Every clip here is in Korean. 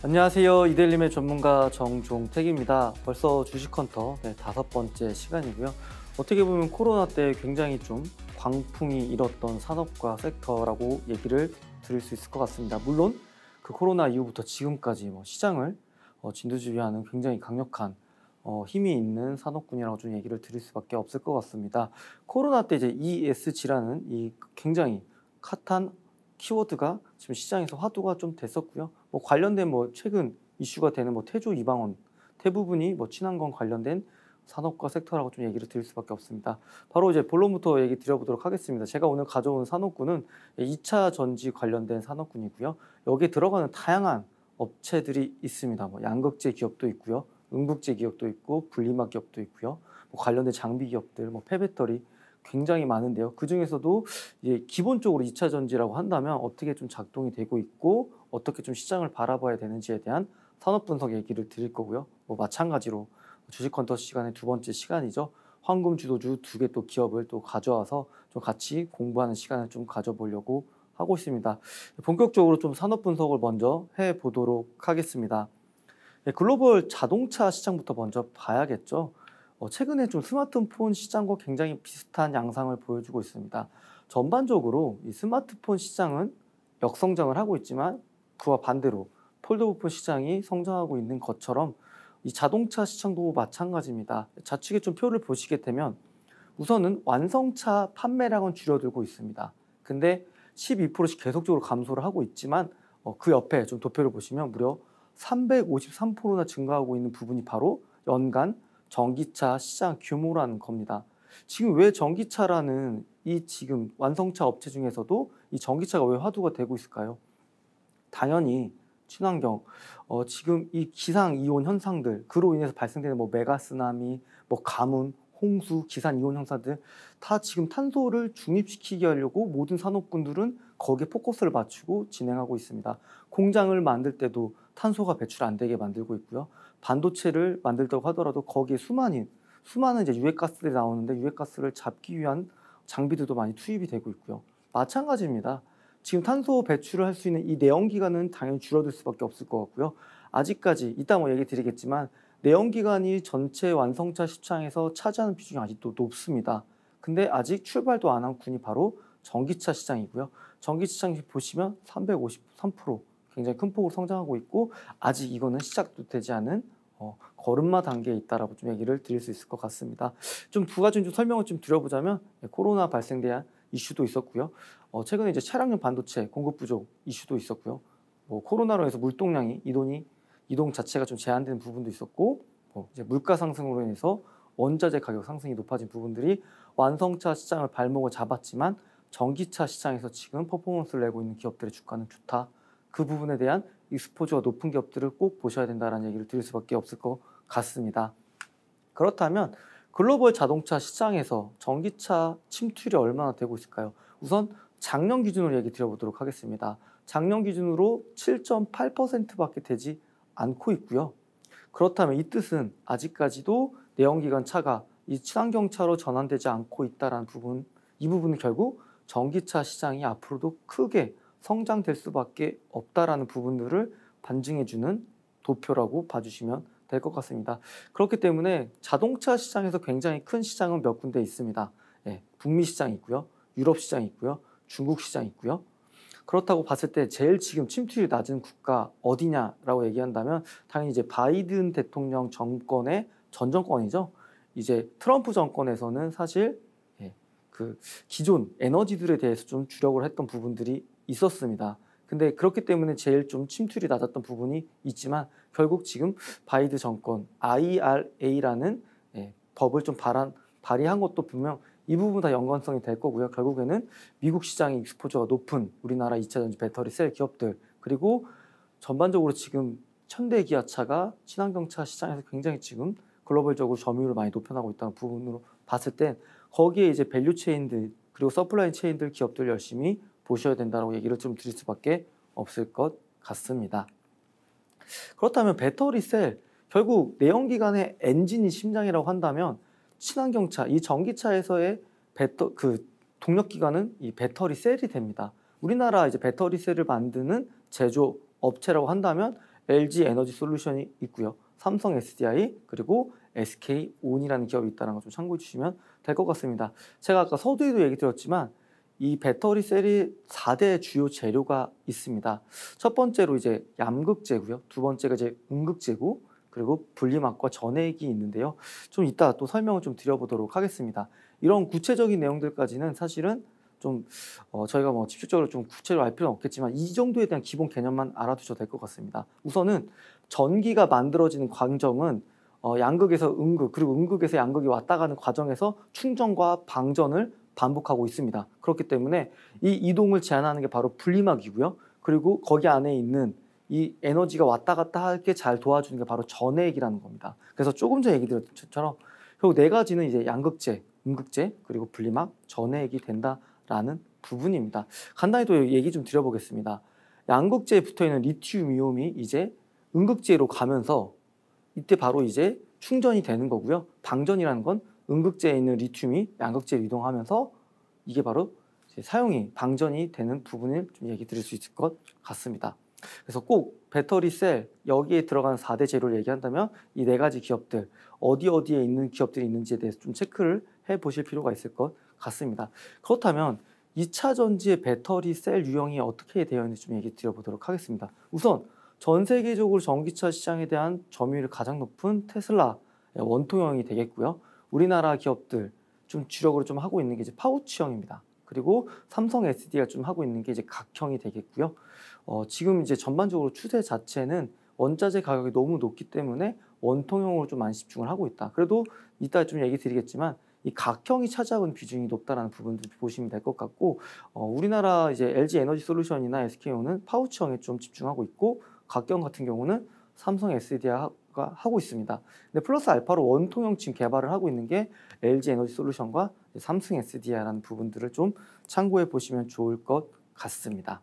안녕하세요. 이델림의 전문가 정종택입니다. 벌써 주식헌터 네, 다섯 번째 시간이고요. 어떻게 보면 코로나 때 굉장히 좀 광풍이 일었던 산업과 섹터라고 얘기를 드릴 수 있을 것 같습니다. 물론 그 코로나 이후부터 지금까지 뭐 시장을 어, 진두지휘하는 굉장히 강력한 어, 힘이 있는 산업군이라고 좀 얘기를 드릴 수밖에 없을 것 같습니다. 코로나 때 이제 ESG라는 이 굉장히 핫한 키워드가 지금 시장에서 화두가 좀 됐었고요. 뭐 관련된 뭐 최근 이슈가 되는 뭐 태조 이방원 대부분이 뭐 친환경 관련된 산업과 섹터라고 좀 얘기를 드릴 수밖에 없습니다. 바로 이제 본론부터 얘기 드려보도록 하겠습니다. 제가 오늘 가져온 산업군은 2차 전지 관련된 산업군이고요. 여기에 들어가는 다양한 업체들이 있습니다. 뭐 양극재 기업도 있고요. 응극재 기업도 있고 분리막 기업도 있고요. 뭐 관련된 장비 기업들, 뭐 폐배터리, 굉장히 많은데요. 그 중에서도 이제 기본적으로 2차 전지라고 한다면 어떻게 좀 작동이 되고 있고 어떻게 좀 시장을 바라봐야 되는지에 대한 산업 분석 얘기를 드릴 거고요. 뭐 마찬가지로 주식 컨터 시간의 두 번째 시간이죠. 황금 주도주 두 개 또 기업을 또 가져와서 좀 같이 공부하는 시간을 좀 가져보려고 하고 있습니다. 본격적으로 좀 산업 분석을 먼저 해 보도록 하겠습니다. 예, 글로벌 자동차 시장부터 먼저 봐야겠죠. 어, 최근에 좀 스마트폰 시장과 굉장히 비슷한 양상을 보여주고 있습니다. 전반적으로 이 스마트폰 시장은 역성장을 하고 있지만 그와 반대로 폴더부폰 시장이 성장하고 있는 것처럼 이 자동차 시장도 마찬가지입니다. 좌측에 좀 표를 보시게 되면 우선은 완성차 판매량은 줄어들고 있습니다. 근데 12%씩 계속적으로 감소를 하고 있지만 어, 그 옆에 좀 도표를 보시면 무려 353%나 증가하고 있는 부분이 바로 연간 전기차 시장 규모라는 겁니다. 지금 왜 전기차라는 이 지금 완성차 업체 중에서도 이 전기차가 왜 화두가 되고 있을까요? 당연히 친환경, 어, 지금 이 기상 이온 현상들 그로 인해서 발생되는 뭐 메가스나미, 뭐 가뭄, 홍수, 기산 이온 현상들 다 지금 탄소를 중립시키려고 모든 산업군들은 거기에 포커스를 맞추고 진행하고 있습니다. 공장을 만들 때도 탄소가 배출 안 되게 만들고 있고요. 반도체를 만들다고 하더라도 거기에 수많은 수많은 이제 유해가스들이 나오는데 유해가스를 잡기 위한 장비들도 많이 투입이 되고 있고요. 마찬가지입니다. 지금 탄소 배출을 할 수 있는 이 내연기관은 당연히 줄어들 수밖에 없을 것 같고요. 아직까지 이따 뭐 얘기 드리겠지만 내연기관이 전체 완성차 시장에서 차지하는 비중이 아직도 높습니다. 근데 아직 출발도 안 한 군이 바로 전기차 시장이고요. 전기 시장이 보시면 353% 굉장히 큰 폭으로 성장하고 있고 아직 이거는 시작도 되지 않은 어, 걸음마 단계에 있다라고 좀 얘기를 드릴 수 있을 것 같습니다. 좀 두 가지 좀 설명을 좀 드려보자면 예, 코로나 발생 대한 이슈도 있었고요. 어, 최근에 이제 차량용 반도체 공급 부족 이슈도 있었고요. 뭐 코로나로 해서 물동량이 이동이 이동 자체가 좀 제한되는 부분도 있었고 뭐 이제 물가 상승으로 인해서 원자재 가격 상승이 높아진 부분들이 완성차 시장을 발목을 잡았지만 전기차 시장에서 지금 퍼포먼스를 내고 있는 기업들의 주가는 좋다. 그 부분에 대한 익스포즈가 높은 기업들을 꼭 보셔야 된다는 얘기를 드릴 수밖에 없을 것 같습니다. 그렇다면 글로벌 자동차 시장에서 전기차 침투율이 얼마나 되고 있을까요? 우선 작년 기준으로 얘기 드려보도록 하겠습니다. 작년 기준으로 7.8%밖에 되지 않고 있고요. 그렇다면 이 뜻은 아직까지도 내연기관 차가 이 친환경차로 전환되지 않고 있다라는 부분, 이 부분은 결국 전기차 시장이 앞으로도 크게 성장될 수밖에 없다라는 부분들을 반증해주는 도표라고 봐주시면 될 것 같습니다. 그렇기 때문에 자동차 시장에서 굉장히 큰 시장은 몇 군데 있습니다. 예, 북미 시장 있고요, 유럽 시장 있고요, 중국 시장 있고요. 그렇다고 봤을 때 제일 지금 침투율이 낮은 국가 어디냐라고 얘기한다면 당연히 이제 바이든 대통령 정권의 전 정권이죠. 이제 트럼프 정권에서는 사실 그 기존 에너지들에 대해서 좀 주력을 했던 부분들이 있었습니다. 근데 그렇기 때문에 제일 좀 침투율이 낮았던 부분이 있지만 결국 지금 바이드 정권 IRA라는 예, 법을 좀 발한, 발의한 것도 분명 이 부분 다 연관성이 될 거고요. 결국에는 미국 시장의 익스포저가 높은 우리나라 2차 전지 배터리 셀 기업들 그리고 전반적으로 지금 현대 기아차가 친환경차 시장에서 굉장히 지금 글로벌적으로 점유율을 많이 높여나고 있다는 부분으로 봤을 땐 거기에 이제 밸류 체인들 그리고 서플라이 체인들 기업들 열심히 보셔야 된다고 얘기를 좀 드릴 수밖에 없을 것 같습니다. 그렇다면 배터리 셀 결국 내연기관의 엔진이 심장이라고 한다면 친환경차 이 전기차에서의 배터 그 동력 기관은 이 배터리 셀이 됩니다. 우리나라 이제 배터리 셀을 만드는 제조 업체라고 한다면 LG 에너지 솔루션이 있고요. 삼성 SDI 그리고 SK 온이라는 기업이 있다는 걸좀 참고해 주시면 될 것 같습니다. 제가 아까 서두에도 얘기 드렸지만 이 배터리 셀이 4대 주요 재료가 있습니다. 첫 번째로 이제 양극재고요. 두 번째가 이제 음극재고 그리고 분리막과 전액이 있는데요. 좀 이따 또 설명을 좀 드려보도록 하겠습니다. 이런 구체적인 내용들까지는 사실은 좀 어, 저희가 뭐 직접적으로 좀 구체로 알 필요는 없겠지만 이 정도에 대한 기본 개념만 알아두셔도 될 것 같습니다. 우선은 전기가 만들어지는 과정은 어, 양극에서 음극 그리고 음극에서 양극이 왔다 가는 과정에서 충전과 방전을 반복하고 있습니다. 그렇기 때문에 이 이동을 제한하는 게 바로 분리막이고요. 그리고 거기 안에 있는 이 에너지가 왔다 갔다 할게 잘 도와주는 게 바로 전액이라는 겁니다. 그래서 조금 전에 얘기 드렸던처럼 것 결국 네 가지는 이제 양극재, 음극재, 그리고 분리막, 전액이 된다라는 부분입니다. 간단히 또 얘기 좀 드려보겠습니다. 양극재에 붙어 있는 리튬 이온이 이제 음극재로 가면서 이때 바로 이제 충전이 되는 거고요. 방전이라는 건 음극재에 있는 리튬이 양극재로 이동하면서 이게 바로 사용이 방전이 되는 부분을 좀 얘기 드릴 수 있을 것 같습니다. 그래서 꼭 배터리 셀 여기에 들어간 4대 재료를 얘기한다면 이 네 가지 기업들 어디 어디에 있는 기업들이 있는지에 대해서 좀 체크를 해 보실 필요가 있을 것 같습니다. 그렇다면 2차 전지의 배터리 셀 유형이 어떻게 되어 있는지 좀 얘기 드려보도록 하겠습니다. 우선 전 세계적으로 전기차 시장에 대한 점유율이 가장 높은 테슬라 원통형이 되겠고요. 우리나라 기업들 좀 주력으로 좀 하고 있는 게 이제 파우치형입니다. 그리고 삼성 SD가 좀 하고 있는 게 이제 각형이 되겠고요. 어, 지금 이제 전반적으로 추세 자체는 원자재 가격이 너무 높기 때문에 원통형으로 좀 많이 집중을 하고 있다. 그래도 이따 좀 얘기 드리겠지만 이 각형이 찾아온 비중이 높다라는 부분도 보시면 될 것 같고 어, 우리나라 이제 LG 에너지 솔루션이나 s k o 은 파우치형에 좀 집중하고 있고 각경 같은 경우는 삼성 SDI가 하고 있습니다. 근데 플러스 알파로 원통형 지 개발을 하고 있는 게 LG 에너지 솔루션과 삼성 SDI라는 부분들을 좀 참고해 보시면 좋을 것 같습니다.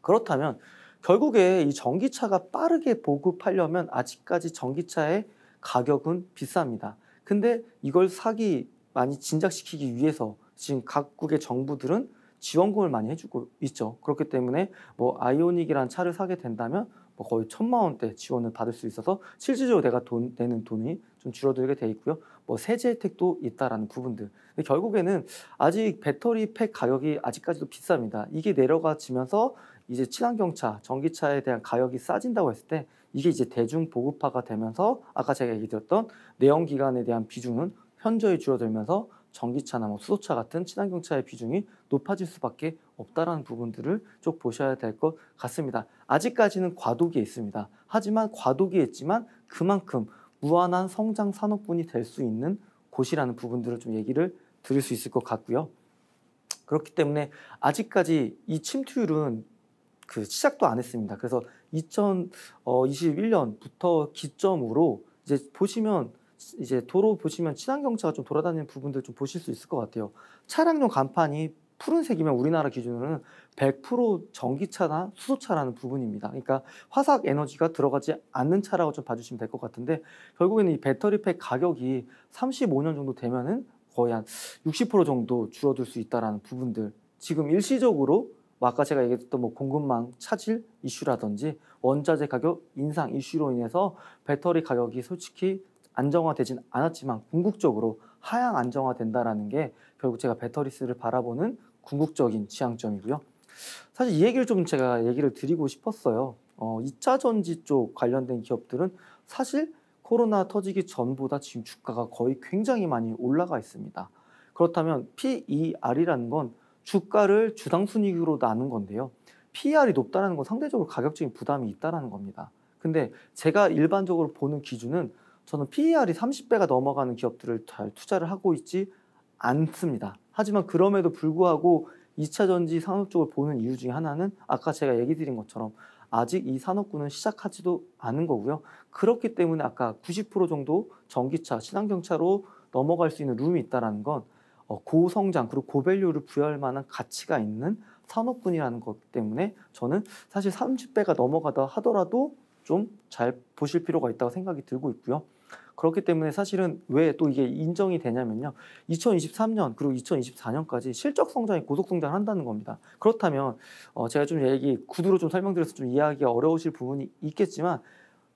그렇다면 결국에 이 전기차가 빠르게 보급하려면 아직까지 전기차의 가격은 비쌉니다. 근데 이걸 사기 많이 진작시키기 위해서 지금 각국의 정부들은 지원금을 많이 해주고 있죠. 그렇기 때문에 뭐 아이오닉이란 차를 사게 된다면 뭐 거의 천만 원대 지원을 받을 수 있어서 실질적으로 내가 돈 내는 돈이 좀 줄어들게 돼 있고요. 뭐 세제 혜택도 있다라는 부분들. 근데 결국에는 아직 배터리 팩 가격이 아직까지도 비쌉니다. 이게 내려가지면서 이제 친환경차, 전기차에 대한 가격이 싸진다고 했을 때 이게 이제 대중 보급화가 되면서 아까 제가 얘기 드렸던 내연기관에 대한 비중은 현저히 줄어들면서 전기차나 뭐 수소차 같은 친환경 차의 비중이 높아질 수밖에 없다라는 부분들을 쭉 보셔야 될 것 같습니다. 아직까지는 과도기에 있습니다. 하지만 과도기에 있지만 그만큼 무한한 성장 산업군이 될 수 있는 곳이라는 부분들을 좀 얘기를 드릴 수 있을 것 같고요. 그렇기 때문에 아직까지 이 침투율은 그 시작도 안 했습니다. 그래서 2021년부터 어, 기점으로 이제 보시면 이제 도로 보시면 친환경차가 좀 돌아다니는 부분들 좀 보실 수 있을 것 같아요. 차량용 간판이 푸른색이면 우리나라 기준으로는 100% 전기차나 수소차라는 부분입니다. 그러니까 화석 에너지가 들어가지 않는 차라고 좀 봐주시면 될 것 같은데 결국에는 이 배터리팩 가격이 35년 정도 되면은 거의 한 60% 정도 줄어들 수 있다라는 부분들 지금 일시적으로 뭐 아까 제가 얘기했던 뭐 공급망 차질 이슈라든지 원자재 가격 인상 이슈로 인해서 배터리 가격이 솔직히 안정화되진 않았지만 궁극적으로 하향 안정화된다라는 게 결국 제가 배터리스를 바라보는 궁극적인 지향점이고요. 사실 이 얘기를 좀 제가 얘기를 드리고 싶었어요. 어, 2차 전지 쪽 관련된 기업들은 사실 코로나 터지기 전보다 지금 주가가 거의 굉장히 많이 올라가 있습니다. 그렇다면 PER이라는 건 주가를 주당 순이익으로 나눈 건데요. PER이 높다는 건 상대적으로 가격적인 부담이 있다는 겁니다. 근데 제가 일반적으로 보는 기준은 저는 PER이 30배가 넘어가는 기업들을 잘 투자를 하고 있지 않습니다. 하지만 그럼에도 불구하고 2차 전지 산업 쪽을 보는 이유 중에 하나는 아까 제가 얘기 드린 것처럼 아직 이 산업군은 시작하지도 않은 거고요. 그렇기 때문에 아까 90% 정도 전기차, 친환경차로 넘어갈 수 있는 룸이 있다는 건 어, 고성장 그리고 고밸류를 부여할 만한 가치가 있는 산업군이라는 것 때문에 저는 사실 30배가 넘어가다 하더라도 좀 잘 보실 필요가 있다고 생각이 들고 있고요. 그렇기 때문에 사실은 왜 또 이게 인정이 되냐면요. 2023년 그리고 2024년까지 실적 성장이 고속 성장한다는 겁니다. 그렇다면 어 제가 좀 얘기 구두로 좀 설명드려서 좀 이해하기가 어려우실 부분이 있겠지만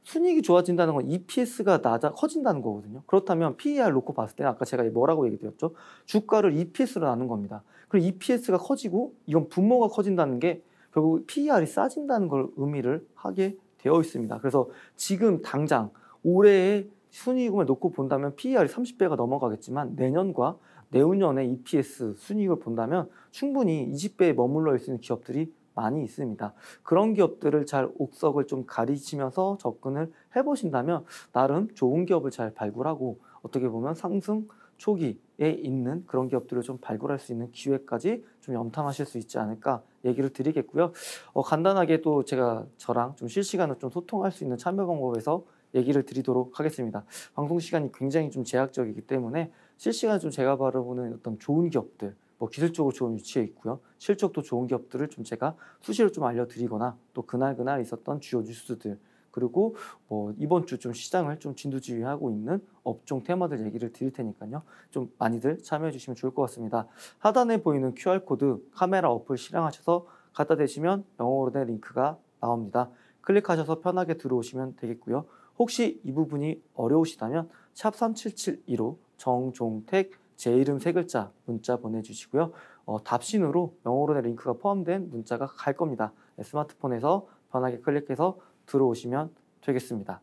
순익이 좋아진다는 건 EPS가 낮아 커진다는 거거든요. 그렇다면 PER 놓고 봤을 때는 아까 제가 뭐라고 얘기드렸죠? 주가를 EPS로 나눈 겁니다. 그리고 EPS가 커지고 이건 분모가 커진다는 게 결국 PER이 싸진다는 걸 의미를 하게 되어 있습니다. 그래서 지금 당장 올해의 순이익을 놓고 본다면 PER이 30배가 넘어가겠지만 내년과 내후년의 EPS 순이익을 본다면 충분히 20배에 머물러 있는 기업들이 많이 있습니다. 그런 기업들을 잘 옥석을 좀 가리치면서 접근을 해보신다면 나름 좋은 기업을 잘 발굴하고 어떻게 보면 상승 초기에 있는 그런 기업들을 좀 발굴할 수 있는 기회까지 좀 염탐하실 수 있지 않을까 얘기를 드리겠고요. 어, 간단하게 또 제가 저랑 좀 실시간으로 좀 소통할 수 있는 참여 방법에서 얘기를 드리도록 하겠습니다. 방송 시간이 굉장히 좀 제약적이기 때문에 실시간좀 제가 바라보는 어떤 좋은 기업들, 뭐 기술적으로 좋은 위치에 있고요. 실적도 좋은 기업들을 좀 제가 수시로 좀 알려드리거나 또 그날 그날 있었던 주요 뉴스들 그리고 뭐 이번 주 좀 시장을 좀 진두지휘하고 있는 업종 테마들 얘기를 드릴 테니까요. 좀 많이들 참여해 주시면 좋을 것 같습니다. 하단에 보이는 QR코드 카메라 어플 실행하셔서 갖다 대시면 영어로 된 링크가 나옵니다. 클릭하셔서 편하게 들어오시면 되겠고요. 혹시 이 부분이 어려우시다면 샵 3772로 정종택 제 이름 세 글자 문자 보내주시고요. 어, 답신으로 영어로 된 링크가 포함된 문자가 갈 겁니다. 스마트폰에서 편하게 클릭해서 들어오시면 되겠습니다.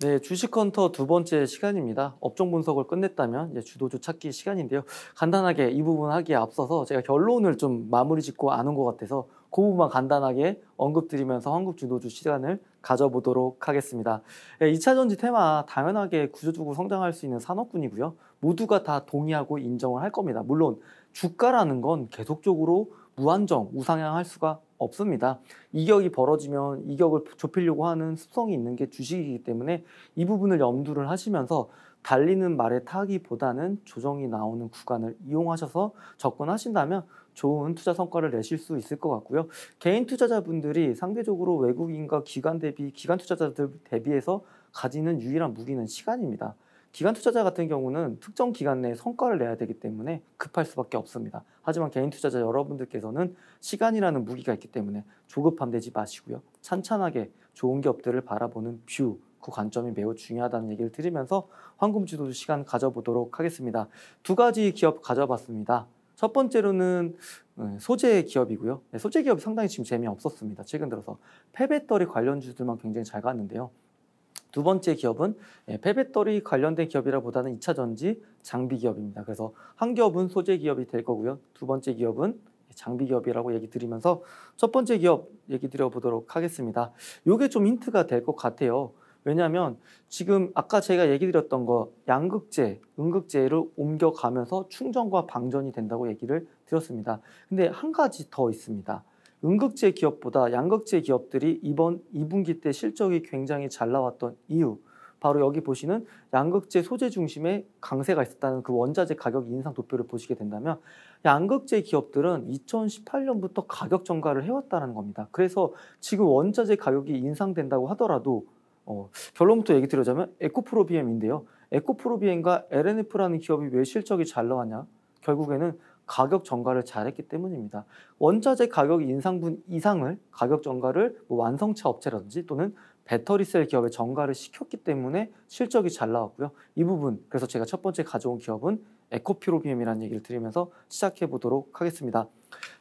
네, 주식헌터 두 번째 시간입니다. 업종 분석을 끝냈다면 이제 주도주 찾기 시간인데요. 간단하게 이 부분 하기에 앞서서 제가 결론을 좀 마무리 짓고 아는 것 같아서 그 부분만 간단하게 언급드리면서 황급 주도주 시간을 가져보도록 하겠습니다. 2차전지 예, 테마 당연하게 구조적으로 성장할 수 있는 산업군이고요. 모두가 다 동의하고 인정을 할 겁니다. 물론 주가라는 건 계속적으로 무한정 우상향할 수가 없습니다. 이격이 벌어지면 이격을 좁히려고 하는 습성이 있는 게 주식이기 때문에 이 부분을 염두를 하시면서 달리는 말에 타기보다는 조정이 나오는 구간을 이용하셔서 접근하신다면 좋은 투자 성과를 내실 수 있을 것 같고요. 개인 투자자분들이 상대적으로 외국인과 기관 대비 기관 투자자들 대비해서 가지는 유일한 무기는 시간입니다. 기관 투자자 같은 경우는 특정 기간 내에 성과를 내야 되기 때문에 급할 수밖에 없습니다. 하지만 개인 투자자 여러분들께서는 시간이라는 무기가 있기 때문에 조급함되지 마시고요. 찬찬하게 좋은 기업들을 바라보는 뷰, 그 관점이 매우 중요하다는 얘기를 드리면서 황금 지도 시간 가져보도록 하겠습니다. 두 가지 기업 가져봤습니다. 첫 번째로는 어, 소재 기업이고요. 네, 소재 기업이 상당히 지금 재미없었습니다. 최근 들어서 폐배터리 관련주들만 굉장히 잘 갔는데요. 두 번째 기업은 예, 폐배터리 관련된 기업이라보다는 2차 전지 장비 기업입니다. 그래서 한 기업은 소재 기업이 될 거고요. 두 번째 기업은 장비 기업이라고 얘기 드리면서 첫 번째 기업 얘기 드려보도록 하겠습니다. 이게 좀 힌트가 될 것 같아요. 왜냐하면 지금 아까 제가 얘기 드렸던 거 양극재, 음극재를 옮겨가면서 충전과 방전이 된다고 얘기를 드렸습니다. 근데 한 가지 더 있습니다. 음극재 기업보다 양극재 기업들이 이번 2분기 때 실적이 굉장히 잘 나왔던 이유 바로 여기 보시는 양극재 소재 중심의 강세가 있었다는 그 원자재 가격 인상 도표를 보시게 된다면 양극재 기업들은 2018년부터 가격 증가를 해왔다는 겁니다. 그래서 지금 원자재 가격이 인상된다고 하더라도 어, 결론부터 얘기 드리자면 에코프로비엠인데요. 에코프로비엠과 LNF라는 기업이 왜 실적이 잘 나왔냐? 결국에는 가격 전가를 잘했기 때문입니다. 원자재 가격 인상분 이상을 가격 전가를 뭐 완성차 업체라든지 또는 배터리셀 기업에 전가를 시켰기 때문에 실적이 잘 나왔고요. 이 부분 그래서 제가 첫 번째 가져온 기업은 에코프로비엠이라는 얘기를 드리면서 시작해 보도록 하겠습니다.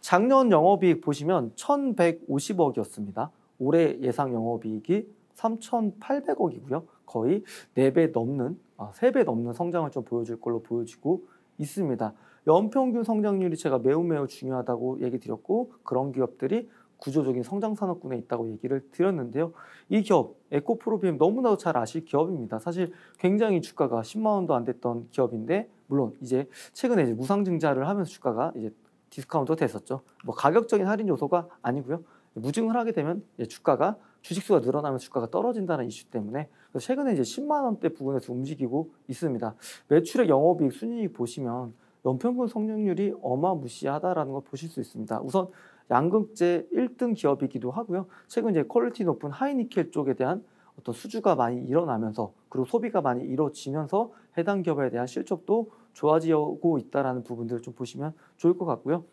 작년 영업이익 보시면 1,150억이었습니다. 올해 예상 영업이익이 3,800억이고요. 거의 4배 넘는, 3배 아, 넘는 성장을 좀 보여줄 걸로 보여지고 있습니다. 연평균 성장률이 제가 매우 매우 중요하다고 얘기 드렸고 그런 기업들이 구조적인 성장 산업군에 있다고 얘기를 드렸는데요. 이 기업 에코프로비엠 너무나도 잘 아실 기업입니다. 사실 굉장히 주가가 10만 원도 안 됐던 기업인데 물론 이제 최근에 이제 무상증자를 하면서 주가가 이제 디스카운트가 됐었죠. 뭐 가격적인 할인 요소가 아니고요. 무증을 하게 되면 주가가 주식수가 늘어나면 주가가 떨어진다는 이슈 때문에 최근에 이제 10만 원대 부근에서 움직이고 있습니다. 매출액 영업이익 순이익 보시면 연평균 성장률이 어마무시하다라는 걸 보실 수 있습니다. 우선 양극재 1등 기업이기도 하고요. 최근 이제 퀄리티 높은 하이니켈 쪽에 대한 어떤 수주가 많이 일어나면서 그리고 소비가 많이 이루어지면서 해당 기업에 대한 실적도 좋아지고 있다라는 부분들을 좀 보시면 좋을 것 같고요.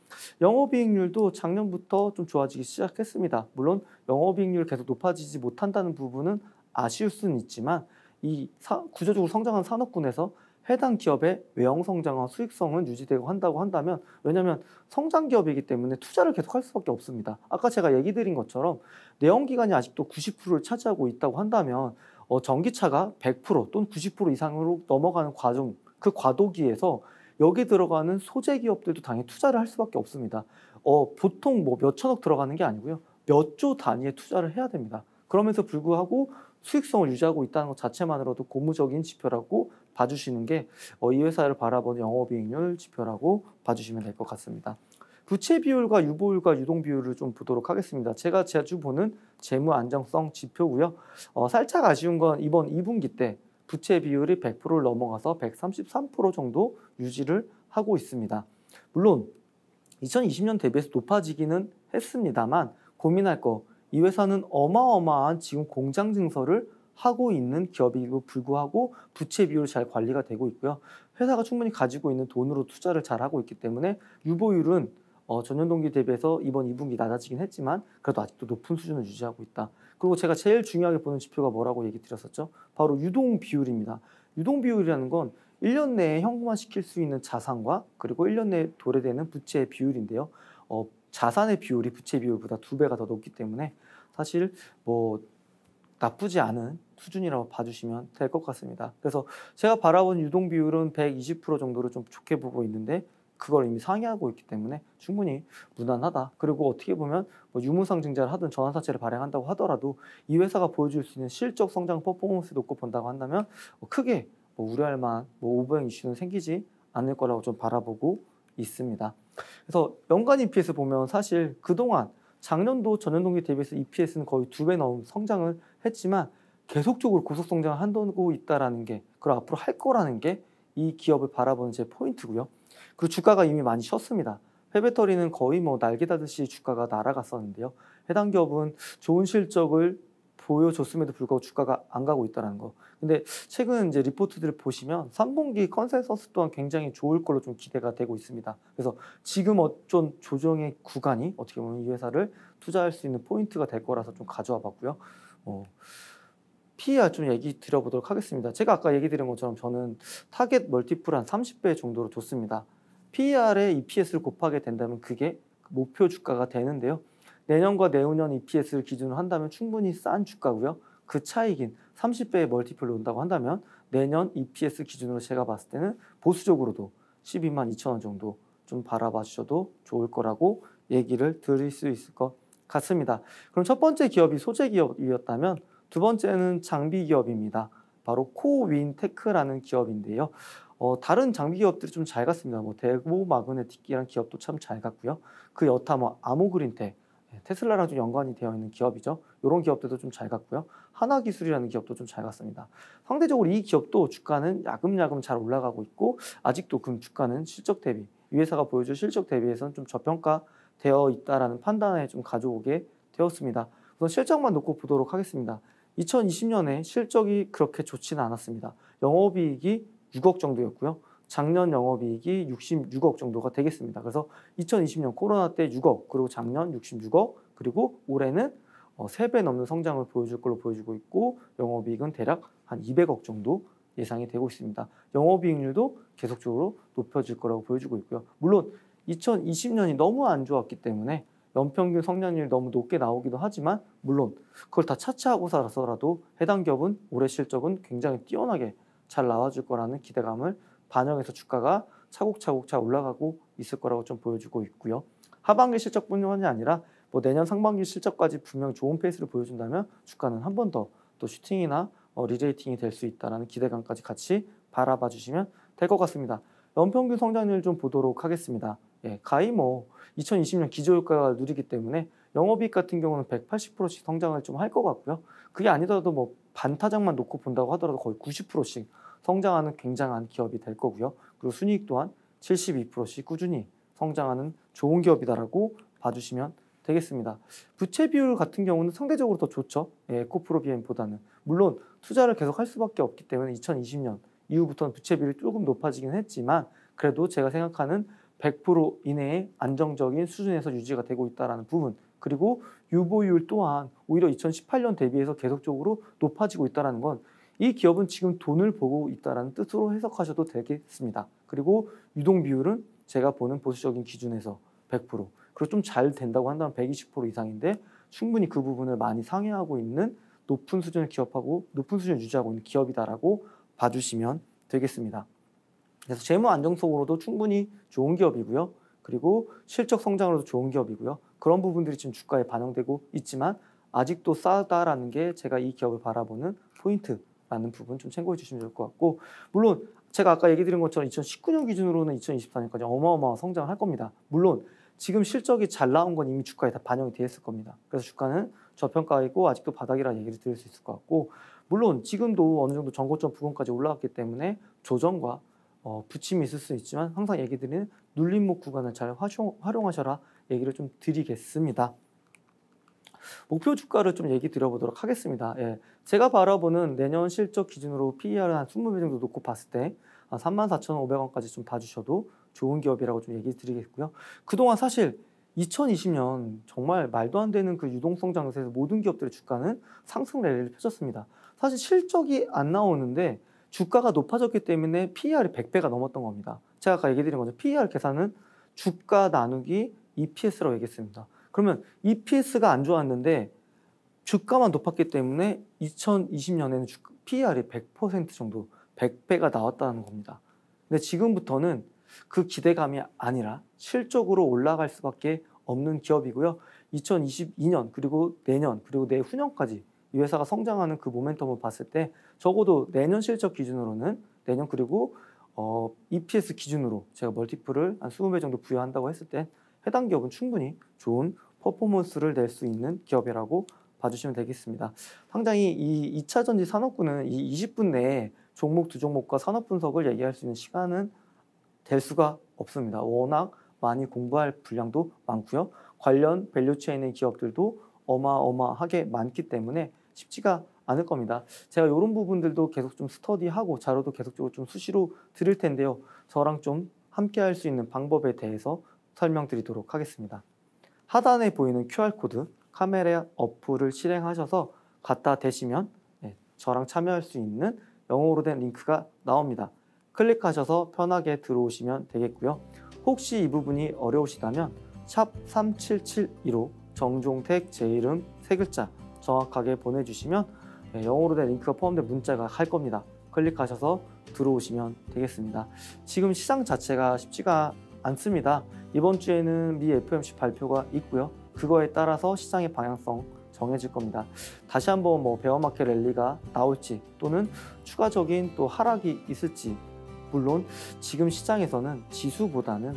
영업이익률도 작년부터 좀 좋아지기 시작했습니다. 물론 영업이익률 계속 높아지지 못한다는 부분은 아쉬울 수는 있지만 이 구조적으로 성장한 산업군에서 해당 기업의 외형 성장과 수익성은 유지되고 한다고 한다면 왜냐하면 성장 기업이기 때문에 투자를 계속할 수밖에 없습니다. 아까 제가 얘기 드린 것처럼 내연 기관이 아직도 90%를 차지하고 있다고 한다면 어, 전기차가 100% 또는 90% 이상으로 넘어가는 과정 그 과도기에서 여기 들어가는 소재 기업들도 당연히 투자를 할 수밖에 없습니다. 어, 보통 뭐 몇천억 들어가는 게 아니고요. 몇 조 단위의 투자를 해야 됩니다. 그러면서 불구하고 수익성을 유지하고 있다는 것 자체만으로도 고무적인 지표라고 봐주시는 게이 어, 회사를 바라보는 영업이익률 지표라고 봐주시면 될 것 같습니다. 부채 비율과 유보율과 유동 비율을 좀 보도록 하겠습니다. 제가 자주 보는 재무 안정성 지표고요. 어, 살짝 아쉬운 건 이번 2분기 때 부채 비율이 100%를 넘어가서 133% 정도 유지를 하고 있습니다. 물론 2020년 대비해서 높아지기는 했습니다만 고민할 거이 회사는 어마어마한 지금 공장 증설을 하고 있는 기업이고 불구하고 부채 비율 잘 관리가 되고 있고요. 회사가 충분히 가지고 있는 돈으로 투자를 잘 하고 있기 때문에 유보율은 어, 전년 동기 대비해서 이번 2분기 낮아지긴 했지만 그래도 아직도 높은 수준을 유지하고 있다. 그리고 제가 제일 중요하게 보는 지표가 뭐라고 얘기 드렸었죠? 바로 유동 비율입니다. 유동 비율이라는 건 1년 내에 현금화 시킬 수 있는 자산과 그리고 1년 내에 도래되는 부채 비율인데요. 어, 자산의 비율이 부채 비율보다 두 배가 더 높기 때문에 사실 뭐 나쁘지 않은 수준이라고 봐주시면 될 것 같습니다. 그래서 제가 바라본 유동 비율은 120% 정도로 좀 좋게 보고 있는데 그걸 이미 상회하고 있기 때문에 충분히 무난하다. 그리고 어떻게 보면 뭐 유무상증자를 하든 전환사채를 발행한다고 하더라도 이 회사가 보여줄 수 있는 실적 성장 퍼포먼스 놓고 본다고 한다면 뭐 크게 뭐 우려할 만한 뭐 오버행 이슈는 생기지 않을 거라고 좀 바라보고 있습니다. 그래서 연간 EPS 보면 사실 그동안 작년도 전년 동기 대비해서 EPS는 거의 두 배 넘은 성장을 했지만 계속적으로 고속 성장을 한다고 있다라는 게 그리고 앞으로 할 거라는 게 이 기업을 바라보는 제 포인트고요. 그리고 주가가 이미 많이 쉬었습니다. 회배터리는 거의 뭐 날개 다듯이 주가가 날아갔었는데요. 해당 기업은 좋은 실적을 보여줬음에도 불구하고 주가가 안 가고 있다는 거. 근데 최근 이제 리포트들을 보시면 3분기 컨센서스 또한 굉장히 좋을 걸로 좀 기대가 되고 있습니다. 그래서 지금 어쩐 조정의 구간이 어떻게 보면 이 회사를 투자할 수 있는 포인트가 될 거라서 좀 가져와 봤고요. 어. PER 좀 얘기 드려보도록 하겠습니다. 제가 아까 얘기 드린 것처럼 저는 타겟 멀티플 한 30배 정도로 줬습니다. PER에 EPS를 곱하게 된다면 그게 목표 주가가 되는데요. 내년과 내후년 EPS를 기준으로 한다면 충분히 싼 주가고요. 그 차익인 30배의 멀티플로 온다고 한다면 내년 EPS 기준으로 제가 봤을 때는 보수적으로도 12만 2천 원 정도 좀 바라봐 주셔도 좋을 거라고 얘기를 드릴 수 있을 것 같습니다. 그럼 첫 번째 기업이 소재 기업이었다면 두 번째는 장비 기업입니다. 바로 코윈테크라는 기업인데요. 어, 다른 장비 기업들이 좀 잘 갔습니다. 뭐 대보 마그네틱이란 기업도 참 잘 갔고요. 그 여타 뭐 아모그린텍, 네, 테슬라랑 좀 연관이 되어 있는 기업이죠. 이런 기업들도 좀 잘 갔고요. 하나기술이라는 기업도 좀 잘 갔습니다. 상대적으로 이 기업도 주가는 야금야금 잘 올라가고 있고 아직도 금 주가는 실적 대비 이 회사가 보여줄 실적 대비에서는좀 저평가되어 있다라는 판단에 좀 가져오게 되었습니다. 우선 실적만 놓고 보도록 하겠습니다. 2020년에 실적이 그렇게 좋지는 않았습니다. 영업이익이 6억 정도였고요. 작년 영업이익이 66억 정도가 되겠습니다. 그래서 2020년 코로나 때 6억, 그리고 작년 66억, 그리고 올해는 3배 어, 넘는 성장을 보여줄 걸로 보여지고 있고 영업이익은 대략 한 200억 정도 예상이 되고 있습니다. 영업이익률도 계속적으로 높여질 거라고 보여지고 있고요. 물론 2020년이 너무 안 좋았기 때문에 연평균 성장률이 너무 높게 나오기도 하지만 물론 그걸 다 차치하고 살아서라도 해당 기업은 올해 실적은 굉장히 뛰어나게 잘 나와줄 거라는 기대감을 반영해서 주가가 차곡차곡 잘 올라가고 있을 거라고 좀 보여주고 있고요. 하반기 실적뿐만이 아니라 뭐 내년 상반기 실적까지 분명 좋은 페이스를 보여준다면 주가는 한 번 더 또 슈팅이나 어, 리레이팅이 될 수 있다라는 기대감까지 같이 바라봐 주시면 될 것 같습니다. 연평균 성장률 좀 보도록 하겠습니다. 예, 가히 뭐 2020년 기조효과가 누리기 때문에 영업이익 같은 경우는 180%씩 성장을 좀 할 것 같고요. 그게 아니더라도 뭐 반타작만 놓고 본다고 하더라도 거의 90%씩 성장하는 굉장한 기업이 될 거고요. 그리고 순이익 또한 72%씩 꾸준히 성장하는 좋은 기업이다라고 봐주시면 되겠습니다. 부채 비율 같은 경우는 상대적으로 더 좋죠. 예, 코프로 비엠보다는. 물론 투자를 계속 할 수밖에 없기 때문에 2020년 이후부터는 부채 비율이 조금 높아지긴 했지만 그래도 제가 생각하는 100% 이내의 안정적인 수준에서 유지가 되고 있다는 부분 그리고 유보율 또한 오히려 2018년 대비해서 계속적으로 높아지고 있다는 건이 기업은 지금 돈을 보고 있다라는 뜻으로 해석하셔도 되겠습니다. 그리고 유동 비율은 제가 보는 보수적인 기준에서 100% 그리고 좀 잘 된다고 한다면 120% 이상인데 충분히 그 부분을 많이 상회하고 있는 높은 수준의 기업하고 높은 수준을 유지하고 있는 기업이다라고 봐주시면 되겠습니다. 그래서 재무 안정성으로도 충분히 좋은 기업이고요. 그리고 실적 성장으로도 좋은 기업이고요. 그런 부분들이 지금 주가에 반영되고 있지만 아직도 싸다라는 게 제가 이 기업을 바라보는 포인트 라는 부분 좀 참고해 주시면 좋을 것 같고 물론 제가 아까 얘기 드린 것처럼 2019년 기준으로는 2024년까지 어마어마한 성장을 할 겁니다. 물론 지금 실적이 잘 나온 건 이미 주가에 다 반영이 되어 있을 겁니다. 그래서 주가는 저평가이고 아직도 바닥이라는 얘기를 드릴 수 있을 것 같고 물론 지금도 어느 정도 전고점 부근까지 올라왔기 때문에 조정과 어, 부침이 있을 수 있지만 항상 얘기 드리는 눌림목 구간을 잘 활용, 활용하셔라 얘기를 좀 드리겠습니다. 목표 주가를 좀 얘기 드려보도록 하겠습니다. 예. 제가 바라보는 내년 실적 기준으로 PER을 한 20배 정도 놓고 봤을 때 34,500원까지 아, 좀 봐주셔도 좋은 기업이라고 좀 얘기 드리겠고요. 그동안 사실 2020년 정말 말도 안 되는 그 유동성 장세에서 모든 기업들의 주가는 상승 레일을 펼쳤습니다. 사실 실적이 안 나오는데 주가가 높아졌기 때문에 PER이 100배가 넘었던 겁니다. 제가 아까 얘기 드린 거죠. PER 계산은 주가 나누기 EPS라고 얘기했습니다. 그러면 EPS가 안 좋았는데 주가만 높았기 때문에 2020년에는 주, PER이 100% 정도 100배가 나왔다는 겁니다. 근데 지금부터는 그 기대감이 아니라 실적으로 올라갈 수밖에 없는 기업이고요. 2022년 그리고 내년 그리고 내후년까지 이 회사가 성장하는 그 모멘텀을 봤을 때 적어도 내년 실적 기준으로는 내년 그리고 어, EPS 기준으로 제가 멀티플을 한 20배 정도 부여한다고 했을 때 해당 기업은 충분히 좋은 퍼포먼스를 낼 수 있는 기업이라고 봐주시면 되겠습니다. 상당히 이 2차 전지 산업군은 이 20분 내에 종목 두 종목과 산업 분석을 얘기할 수 있는 시간은 될 수가 없습니다. 워낙 많이 공부할 분량도 많고요. 관련 밸류 체인의 기업들도 어마어마하게 많기 때문에 쉽지가 않을 겁니다. 제가 이런 부분들도 계속 좀 스터디하고 자료도 계속적으로 좀 수시로 드릴 텐데요. 저랑 좀 함께 할 수 있는 방법에 대해서 설명드리도록 하겠습니다. 하단에 보이는 QR코드 카메라 어플을 실행하셔서 갖다 대시면 네, 저랑 참여할 수 있는 영어로 된 링크가 나옵니다. 클릭하셔서 편하게 들어오시면 되겠고요. 혹시 이 부분이 어려우시다면 샵 3772로 정종택 제 이름 세 글자 정확하게 보내주시면 네, 영어로 된 링크가 포함된 문자가 갈 겁니다. 클릭하셔서 들어오시면 되겠습니다. 지금 시장 자체가 쉽지가 않습니다. 이번 주에는 미 FOMC 발표가 있고요. 그거에 따라서 시장의 방향성 정해질 겁니다. 다시 한번 뭐 베어마켓 랠리가 나올지 또는 추가적인 또 하락이 있을지 물론 지금 시장에서는 지수보다는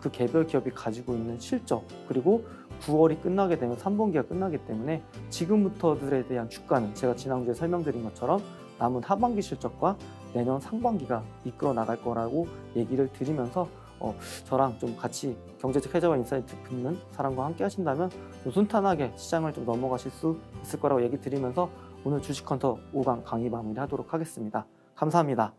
그 개별 기업이 가지고 있는 실적 그리고 9월이 끝나게 되면 3분기가 끝나기 때문에 지금부터들에 대한 주가는 제가 지난주에 설명드린 것처럼 남은 하반기 실적과 내년 상반기가 이끌어 나갈 거라고 얘기를 드리면서 어, 저랑 좀 같이 경제적 해저와 인사이트 붙는 사람과 함께 하신다면 좀 순탄하게 시장을 좀 넘어가실 수 있을 거라고 얘기 드리면서 오늘 주식컨터 5강 강의 마무리하도록 하겠습니다. 감사합니다.